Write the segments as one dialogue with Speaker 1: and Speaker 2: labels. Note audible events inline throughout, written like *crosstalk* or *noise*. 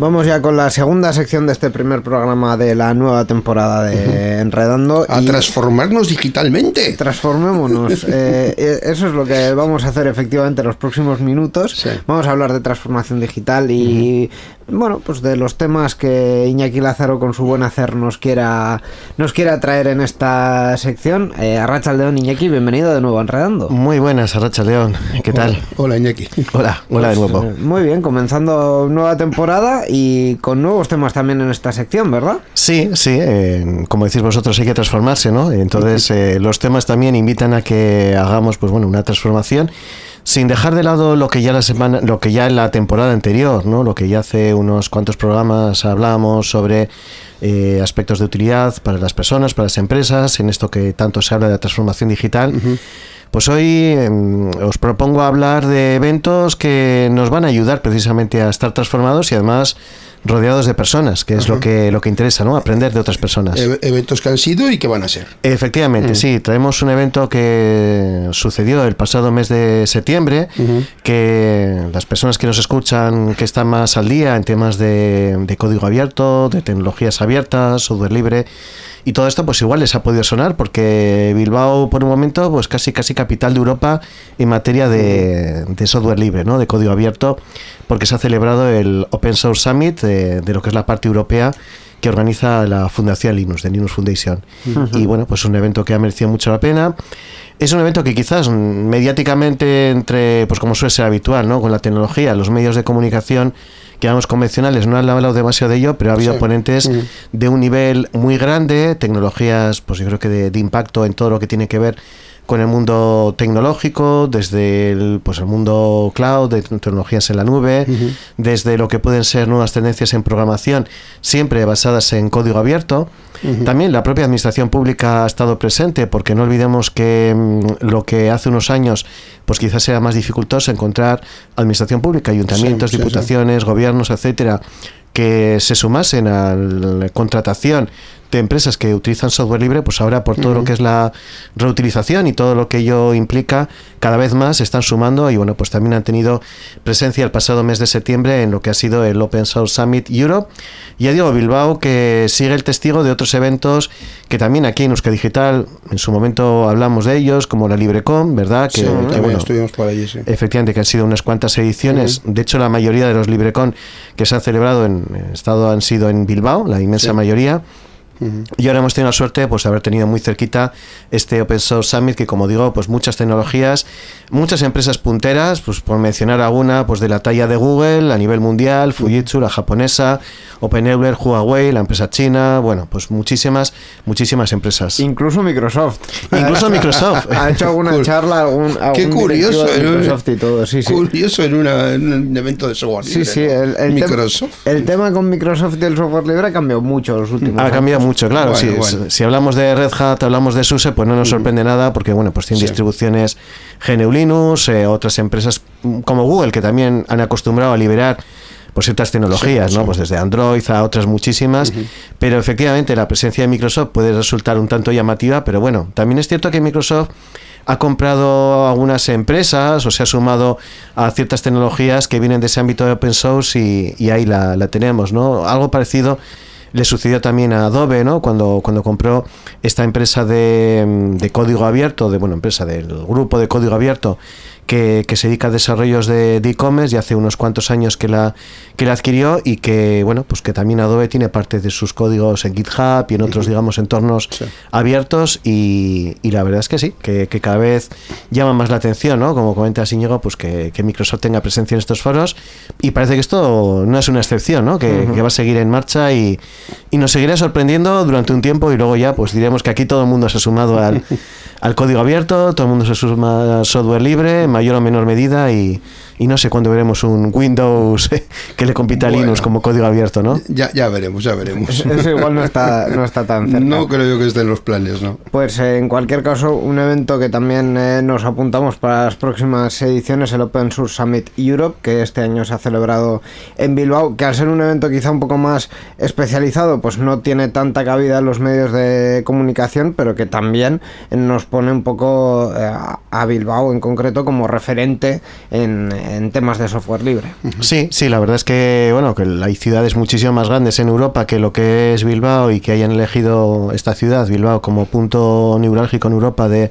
Speaker 1: Vamos ya con la segunda sección de este primer programa de la nueva temporada de Enredando. A transformarnos digitalmente. Transformémonos. *laughs* Eh, eh, eso es lo que vamos a hacer efectivamente en los próximos minutos. Vamos a hablar de transformación digital y, bueno, pues de los temas que Iñaki Lázaro con su buen hacer nos quiera, nos quiera traer en esta sección. Eh, Arracha León, Iñaki, bienvenido de nuevo a Enredando. Muy buenas, Arracha León. ¿Qué tal? Hola, Iñaki. Hola, hola de nuevo. Eh, muy bien, comenzando nueva temporada y con nuevos temas también en esta sección, ¿verdad?
Speaker 2: Sí, sí, eh, como decís vosotros hay que transformarse, ¿no? Entonces eh, los temas también invitan a que hagamos pues bueno, una transformación sin dejar de lado lo que ya la semana lo que ya en la temporada anterior, ¿no? Lo que ya hace unos cuantos programas hablamos sobre eh, aspectos de utilidad para las personas, para las empresas, en esto que tanto se habla de la transformación digital. Pues hoy em, os propongo hablar de eventos que nos van a ayudar precisamente a estar transformados y además rodeados de personas, que es lo que lo que interesa, ¿no? Aprender de otras eh, personas.
Speaker 1: Eh, eventos que han sido y que van a ser.
Speaker 2: Efectivamente, sí. Traemos un evento que sucedió el pasado mes de septiembre, que las personas que nos escuchan, que están más al día en temas de, de código abierto, de tecnologías abiertas, software libre, y todo esto pues igual les ha podido sonar porque Bilbao por un momento pues casi casi capital de Europa en materia de, de software libre, ¿no? de código abierto, porque se ha celebrado el Open Source Summit de, lo que es la parte europea que organiza la Fundación Linux, de Linux Foundation. Y bueno, pues un evento que ha merecido mucho la pena. Es un evento que quizás mediáticamente entre, pues como suele ser habitual, ¿no? Con la tecnología, los medios de comunicación que convencionales, no han hablado demasiado de ello, pero ha habido oponentes ponentes de un nivel muy grande, tecnologías, pues yo creo que de, de impacto en todo lo que tiene que ver con el mundo tecnológico, desde el, pues el mundo cloud, de tecnologías en la nube, desde lo que pueden ser nuevas tendencias en programación, siempre basadas en código abierto. También la propia administración pública ha estado presente, porque no olvidemos que mm, lo que hace unos años, pues quizás sea más dificultoso encontrar administración pública, ayuntamientos, diputaciones, gobiernos, etcétera, que se sumasen a la contratación de empresas que utilizan software libre, pues ahora por todo lo que es la reutilización y todo lo que ello implica, cada vez más se están sumando y bueno, pues también han tenido presencia el pasado mes de septiembre en lo que ha sido el Open Source Summit Europe. Y digo Bilbao que sigue el testigo de otros eventos que también aquí en Usque Digital en su momento hablamos de ellos, como la LibreCom, ¿verdad? Que, sí, estuvimos por allí, sí. Efectivamente, que han sido unas cuantas ediciones. De hecho, la mayoría de los LibreCon que se han celebrado en, estado han sido en Bilbao, la inmensa mayoría. Y ahora hemos tenido la suerte pues haber tenido muy cerquita este Open Source Summit que como digo pues muchas tecnologías, muchas empresas punteras, pues por mencionar alguna pues de la talla de Google a nivel mundial, Fujitsu la japonesa, OpenEuler, Huawei, la empresa china, bueno pues muchísimas muchísimas empresas. Incluso
Speaker 1: Microsoft. Incluso *laughs* Microsoft. ha hecho alguna charla, algún, Qué curioso. Eh. Microsoft y todo, Curioso en, un evento de software Sí sí. El, tema con Microsoft y el software libre ha cambiado mucho los últimos. Ha cambiado mucho mucho, claro.
Speaker 2: si, hablamos de Red Hat, hablamos de SUSE, pues no nos sorprende nada, porque bueno, pues tiene distribuciones GNU Linux, eh, otras empresas mm, como Google, que también han acostumbrado a liberar por pues, ciertas tecnologías, ¿no? Pues desde Android a otras muchísimas, pero efectivamente la presencia de Microsoft puede resultar un tanto llamativa, pero bueno, también es cierto que Microsoft ha comprado algunas empresas o se ha sumado a ciertas tecnologías que vienen de ese ámbito de open source y, ahí la, la, tenemos, ¿no? Algo parecido le sucedió también a Adobe, ¿no? Cuando, cuando compró esta empresa de, mm, de código abierto, de bueno, empresa del grupo de código abierto que, se dedica a desarrollos de e-commerce y hace unos cuantos años que la, que la adquirió y que, bueno, pues que también Adobe tiene parte de sus códigos en GitHub y en otros, digamos, entornos abiertos y, y, la verdad es que sí, que, cada vez llama más la atención, ¿no? Como comenta Íñigo, pues que, Microsoft tenga presencia en estos foros y parece que esto no es una excepción, ¿no? Que, va a seguir en marcha y, y nos seguirá sorprendiendo durante un tiempo y luego ya pues diremos que aquí todo el mundo se ha sumado al, *laughs* al código abierto, todo el mundo se suma al software libre, mayor o menor medida y y no sé cuándo veremos un Windows *laughs* que le compita a Linux como código abierto, ¿no?
Speaker 1: Ya, ya veremos, ya veremos. Eso igual no está, no está tan cerca. No creo yo que esté en los planes, ¿no? Pues en cualquier caso, un evento que también eh, nos apuntamos para las próximas ediciones, el Open Source Summit Europe, que este año se ha celebrado en Bilbao, que al ser un evento quizá un poco más especializado, pues no tiene tanta cabida en los medios de comunicación, pero que también nos pone un poco eh, a Bilbao en concreto como referente en en temas de software libre.
Speaker 2: Sí, sí, la verdad es que bueno, que hay ciudades muchísimo más grandes en Europa que lo que es Bilbao y que hayan elegido esta ciudad, Bilbao, como punto neurálgico en Europa de,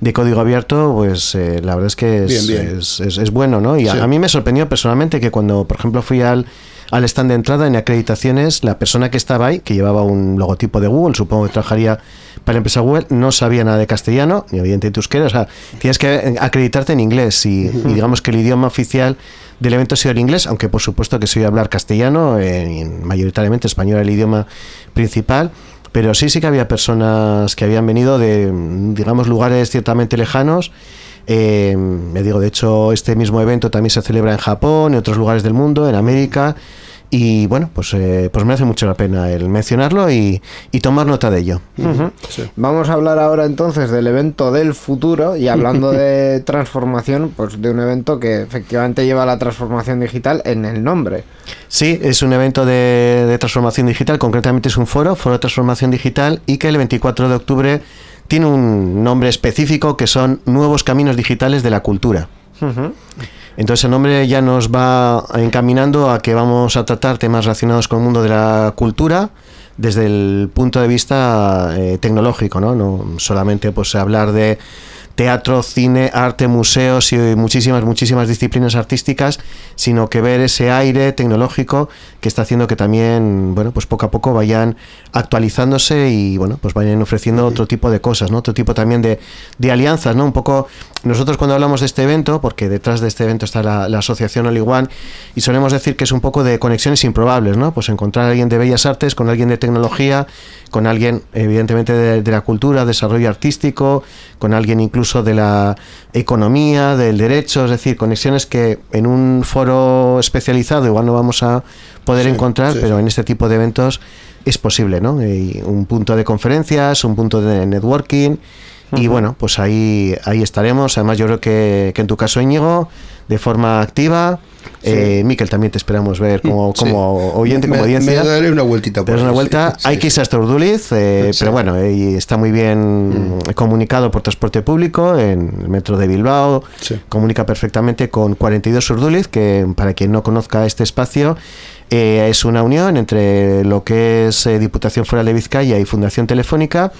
Speaker 2: de código abierto, pues eh, la verdad es que es, bueno, ¿no? Y a, a, mí me sorprendió personalmente que cuando, por ejemplo, fui al al stand de entrada en acreditaciones, la persona que estaba ahí, que llevaba un logotipo de Google, supongo que trabajaría para la empresa Google, no sabía nada de castellano, ni evidentemente euskera, o sea, tienes que eh, acreditarte en inglés y, digamos que el idioma oficial del evento ha sido el inglés, aunque por supuesto que se soy hablar castellano, eh, mayoritariamente español el idioma principal, pero sí sí que había personas que habían venido de, digamos, lugares ciertamente lejanos eh, me digo, de hecho, este mismo evento también se celebra en Japón, en otros lugares del mundo, en América. Y bueno, pues, pues pues merece mucho la pena el mencionarlo y, tomar nota de ello.
Speaker 1: Vamos a hablar ahora entonces del evento del futuro y hablando *laughs* de transformación, pues de un evento que efectivamente lleva la transformación digital en el nombre. Sí, es un evento de,
Speaker 2: de transformación digital, concretamente es un foro, Foro de Transformación Digital, y que el 24 de octubre tiene un nombre específico que son Nuevos Caminos Digitales de la Cultura. Entonces el nombre ya nos va encaminando a que vamos a tratar temas relacionados con el mundo de la cultura desde el punto de vista eh, tecnológico, ¿no? No solamente pues hablar de teatro, cine, arte, museos y muchísimas, muchísimas disciplinas artísticas, sino que ver ese aire tecnológico que está haciendo que también, bueno, pues poco a poco vayan actualizándose y, bueno, pues vayan ofreciendo otro tipo de cosas, ¿no? Otro tipo también de, de alianzas, ¿no? Un poco nosotros cuando hablamos de este evento, porque detrás de este evento está la, asociación Oliwan, y solemos decir que es un poco de conexiones improbables, ¿no? Pues encontrar a alguien de Bellas Artes con alguien de tecnología, con alguien evidentemente de, la cultura, desarrollo artístico, con alguien incluso de la economía, del derecho, es decir, conexiones que en un foro especializado igual no vamos a poder encontrar, pero en este tipo de eventos es posible, ¿no? un punto de conferencias, un punto de networking y bueno, pues ahí, ahí estaremos. Además, yo creo que, que en tu caso, Íñigo, de forma activa. Eh, Miquel, también te esperamos ver como, como oyente, como audiencia. Me
Speaker 1: daré una vueltita. Por una vuelta. Hay que irse
Speaker 2: hasta Urduliz, eh, pero bueno, está muy bien mm. comunicado por transporte público en el metro de Bilbao. Comunica perfectamente con 42 Urduliz, que para quien no conozca este espacio, eh, es una unión entre lo que es eh, Diputación Fuera de Vizcaya y Fundación Telefónica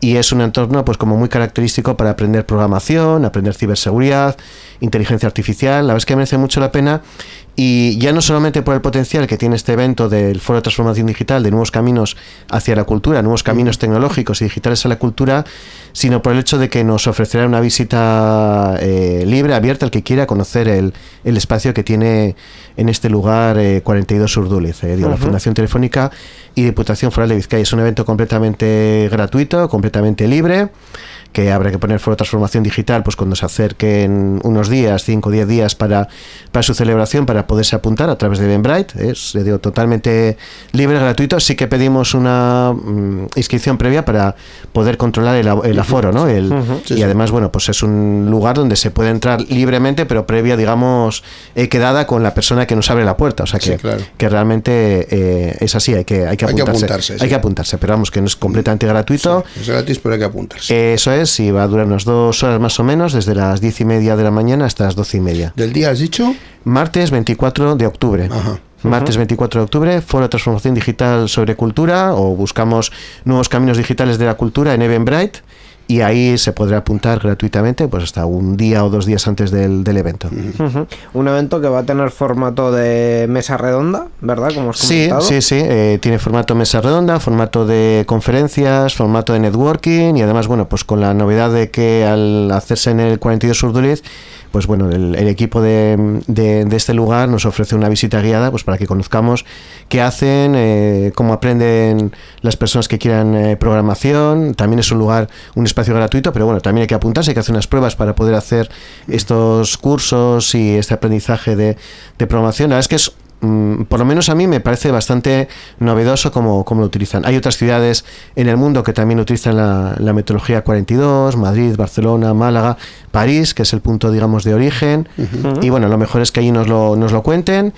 Speaker 2: y es un entorno pues como muy característico para aprender programación, aprender ciberseguridad, inteligencia artificial. La verdad es que merece mucho la pena y ya no solamente por el potencial que tiene este evento del Foro de Transformación Digital, de nuevos caminos hacia la cultura, nuevos caminos tecnológicos y digitales a la cultura, sino por el hecho de que nos ofrecerá una visita eh, libre, abierta al que quiera conocer el, espacio que tiene en este lugar 42 Urdulis, eh, eh la Fundación Telefónica y Diputación Foral de Vizcaya. Es un evento completamente gratuito, completamente libre que habrá que poner foro transformación digital pues cuando se acerquen unos días, 5 o 10 días para, para su celebración, para poderse apuntar a través de Benbright Es digo, totalmente libre, gratuito. así que pedimos una mm, inscripción previa para poder controlar el, aforo, ¿no? El, y además, bueno, pues es un lugar donde se puede entrar libremente, pero previa, digamos, eh, quedada con la persona que nos abre la puerta. O sea que, que realmente eh, es así, hay que, hay que apuntarse. Hay que apuntarse, pero vamos, que no es completamente gratuito. es gratis, pero hay que apuntarse. eso es, y va a durar unas dos horas más o menos, desde las diez y media de la mañana hasta las doce y media. ¿Del día has dicho? Martes 20 24 de octubre. Martes 24 de octubre, Foro de Transformación Digital sobre Cultura, o buscamos nuevos caminos digitales de la cultura en Eventbrite y ahí se podrá apuntar gratuitamente pues hasta un día o dos días antes del, del evento.
Speaker 1: Un evento que va a tener formato de mesa redonda, ¿verdad? Como sí, sí, sí,
Speaker 2: eh, tiene formato mesa redonda, formato de conferencias, formato de networking y además, bueno, pues con la novedad de que al hacerse en el 42 surduliz pues bueno, el, equipo de, este lugar nos ofrece una visita guiada pues para que conozcamos qué hacen, eh, cómo aprenden las personas que quieran eh, programación. También es un lugar, un espacio gratuito, pero bueno, también hay que apuntarse, hay que hacer unas pruebas para poder hacer estos cursos y este aprendizaje de, de programación. es que es Mm, por lo menos a mí me parece bastante novedoso como, lo utilizan. Hay otras ciudades en el mundo que también utilizan la, metodología 42, Madrid, Barcelona, Málaga, París, que es el punto, digamos, de origen. Y bueno, lo mejor es que allí nos lo, nos lo cuenten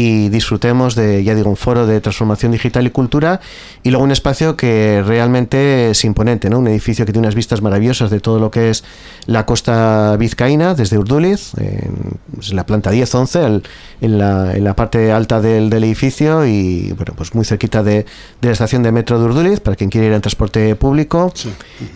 Speaker 2: y disfrutemos de, ya digo, un foro de transformación digital y cultura y luego un espacio que realmente es imponente, ¿no? Un edificio que tiene unas vistas maravillosas de todo lo que es la costa vizcaína, desde Urduliz, en, pues, la planta 10-11, en, en, la, parte alta del, del, edificio y, bueno, pues muy cerquita de, de, la estación de metro de Urduliz, para quien quiera ir en transporte público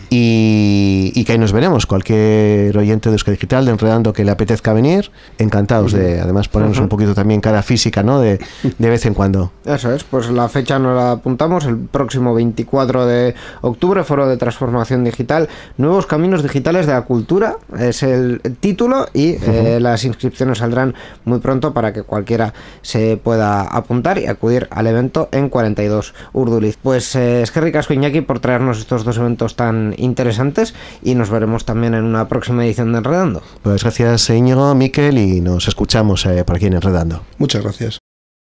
Speaker 2: y, que ahí nos veremos. Cualquier oyente de Euskadi Digital, de Enredando, que le apetezca venir, encantados de, además, ponernos un poquito también cara física de, vez en cuando.
Speaker 1: Eso es, pues la fecha nos la apuntamos, el próximo 24 de octubre, Foro de Transformación Digital, Nuevos Caminos Digitales de la Cultura, es el título y eh, las inscripciones saldrán muy pronto para que cualquiera se pueda apuntar y acudir al evento en 42 Urduliz. Pues eh, es que ricas Iñaki por traernos estos dos eventos tan interesantes y nos veremos también en una próxima edición de Enredando.
Speaker 2: Pues gracias Íñigo, Miquel y nos escuchamos eh, por aquí en Enredando. Muchas gracias. Gracias.